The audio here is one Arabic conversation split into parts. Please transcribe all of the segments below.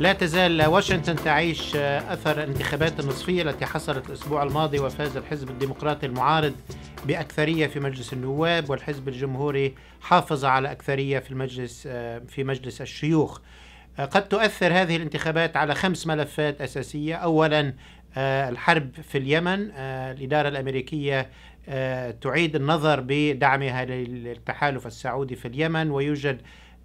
لا تزال واشنطن تعيش آه، أثر الانتخابات النصفية التي حصلت الأسبوع الماضي وفاز الحزب الديمقراطي المعارض بأكثرية في مجلس النواب والحزب الجمهوري حافظ على أكثرية في المجلس آه، في مجلس الشيوخ آه، قد تؤثر هذه الانتخابات على خمس ملفات أساسية أولا الحرب في اليمن الإدارة الأمريكية تعيد النظر بدعمها للتحالف السعودي في اليمن ويوجد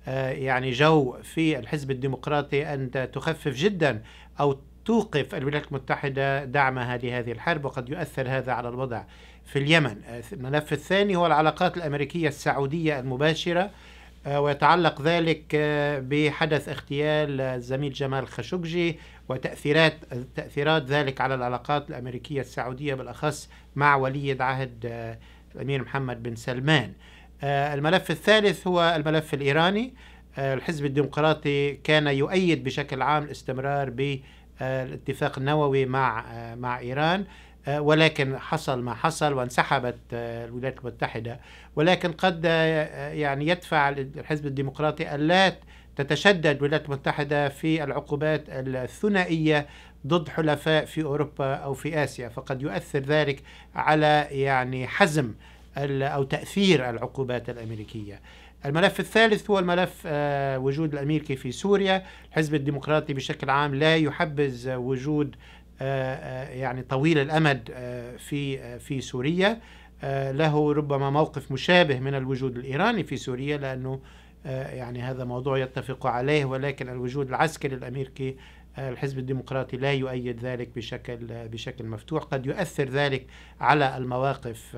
آه، يعني جو في الحزب الديمقراطي أن تخفف جدا أو توقف الولايات المتحدة دعمها لهذه الحرب وقد يؤثر هذا على الوضع في اليمن آه، الملف الثاني هو العلاقات الأمريكية السعودية المباشرة آه، ويتعلق ذلك بحدث اغتيال الزميل جمال خاشقجي وتأثيرات تأثيرات ذلك على العلاقات الأمريكية السعودية بالأخص مع ولي عهد الأمير محمد بن سلمان آه، الملف الثالث هو الملف الإيراني آه، الحزب الديمقراطي كان يؤيد بشكل عام الاستمرار بالاتفاق النووي مع آه، مع إيران ولكن حصل ما حصل وانسحبت الولايات المتحدة ولكن قد يعني يدفع الحزب الديمقراطي ألا تتشدد الولايات المتحدة في العقوبات الثنائية ضد حلفاء في أوروبا أو في آسيا فقد يؤثر ذلك على يعني حزم أو تأثير العقوبات الأمريكية الملف الثالث هو الملف آه، وجود الأمريكي في سوريا الحزب الديمقراطي بشكل عام لا يحبذ وجود آه، آه، يعني طويل الأمد في في سوريا له ربما موقف مشابه من الوجود الإيراني في سوريا لأنه يعني هذا موضوع يتفق عليه ولكن الوجود العسكري الأمريكي الحزب الديمقراطي لا يؤيد ذلك بشكل بشكل مفتوح قد يؤثر ذلك على المواقف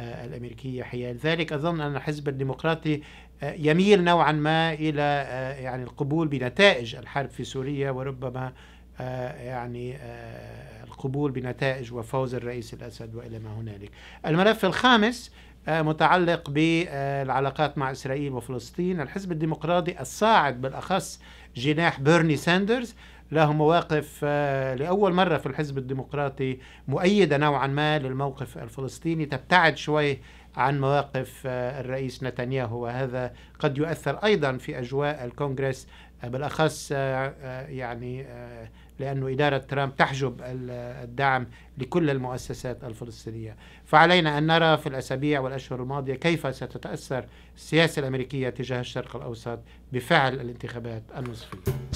الامريكيه حيال ذلك اظن ان الحزب الديمقراطي آه، يميل نوعا ما الى آه، يعني القبول بنتائج الحرب في سوريا وربما آه، يعني القبول بنتائج وفوز الرئيس الاسد والى ما هنالك. الملف الخامس آه، متعلق بالعلاقات مع إسرائيل وفلسطين الحزب الديمقراطي الصاعد بالأخص جناح بيرني ساندرز له مواقف آه، لأول مرة في الحزب الديمقراطي مؤيدة نوعا ما للموقف الفلسطيني تبتعد شوي عن مواقف آه، الرئيس نتنياهو وهذا قد يؤثر أيضا في أجواء الكونغرس بالأخص يعني لأن إدارة ترامب تحجب الدعم لكل المؤسسات الفلسطينية فعلينا أن نرى في الأسابيع والأشهر الماضية كيف ستتأثر السياسة الأمريكية تجاه الشرق الأوسط بفعل الانتخابات النصفية